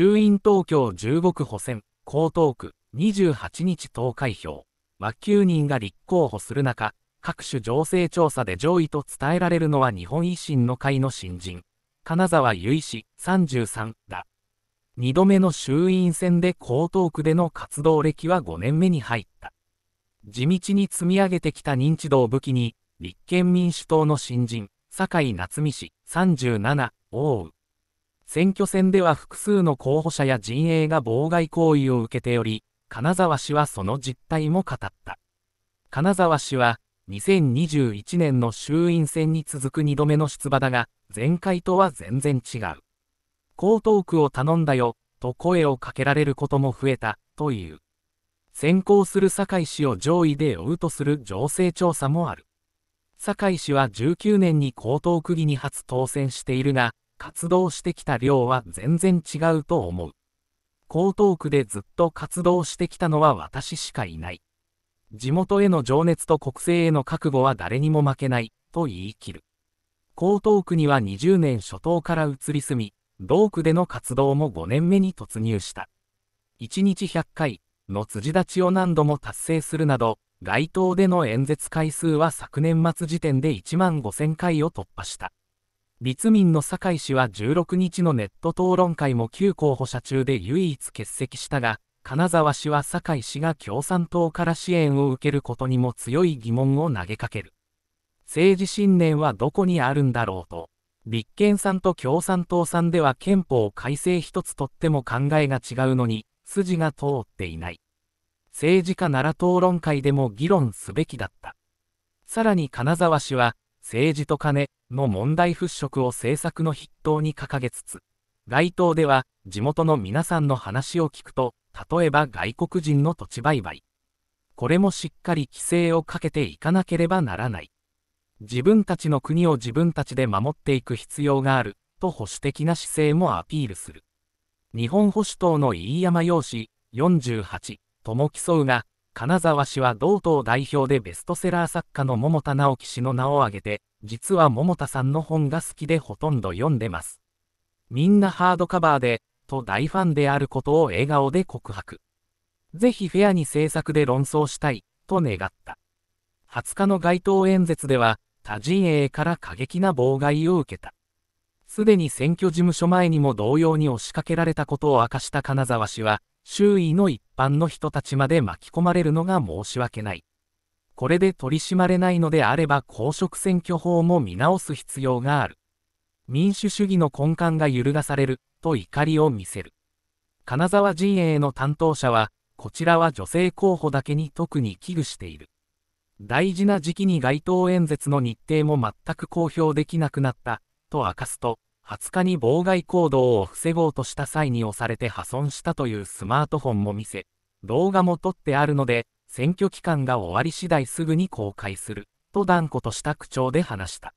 衆院東京15区補選、江東区、28日投開票、和9人が立候補する中、各種情勢調査で上位と伝えられるのは日本維新の会の新人、金沢由衣氏33だ。2度目の衆院選で江東区での活動歴は5年目に入った。地道に積み上げてきた認知度を武器に、立憲民主党の新人、酒井夏美氏37、追う。選挙戦では複数の候補者や陣営が妨害行為を受けており、金沢氏はその実態も語った。金沢氏は、2021年の衆院選に続く2度目の出馬だが、前回とは全然違う。江東区を頼んだよ、と声をかけられることも増えた、という。先行する堺氏を上位で追うとする情勢調査もある。堺氏は19年に江東区議に初当選しているが、活動してきた量は全然違うと思う。江東区でずっと活動してきたのは私しかいない。地元への情熱と国政への覚悟は誰にも負けない、と言い切る。江東区には20年初頭から移り住み、同区での活動も5年目に突入した。1日100回の辻立ちを何度も達成するなど、街頭での演説回数は昨年末時点で1万5000回を突破した。立民の酒井氏は16日のネット討論会も旧候補者中で唯一欠席したが、金沢氏は酒井氏が共産党から支援を受けることにも強い疑問を投げかける。政治信念はどこにあるんだろうと。立憲さんと共産党さんでは憲法改正一つとっても考えが違うのに、筋が通っていない。政治家なら討論会でも議論すべきだった。さらに金沢氏は、政治と金、の問題払拭を政策の筆頭に掲げつつ、街頭では地元の皆さんの話を聞くと、例えば外国人の土地売買。これもしっかり規制をかけていかなければならない。自分たちの国を自分たちで守っていく必要がある、と保守的な姿勢もアピールする。日本保守党の飯山洋氏48とも競うが、金沢氏は同党代表でベストセラー作家の桃田直樹氏の名を挙げて、実は桃田さんの本が好きでほとんど読んでます。みんなハードカバーで、と大ファンであることを笑顔で告白。ぜひフェアに制作で論争したい、と願った。20日の街頭演説では、他陣営から過激な妨害を受けた。すでに選挙事務所前にも同様に押しかけられたことを明かした金沢氏は、周囲の一般の人たちまで巻き込まれるのが申し訳ない。これで取り締まれないのであれば公職選挙法も見直す必要がある。民主主義の根幹が揺るがされる、と怒りを見せる。金沢陣営の担当者は、こちらは女性候補だけに特に危惧している。大事な時期に街頭演説の日程も全く公表できなくなった、と明かすと、20日に妨害行動を防ごうとした際に押されて破損したというスマートフォンも見せ、動画も撮ってあるので、選挙期間が終わり次第すぐに公開する、と断固とした口調で話した。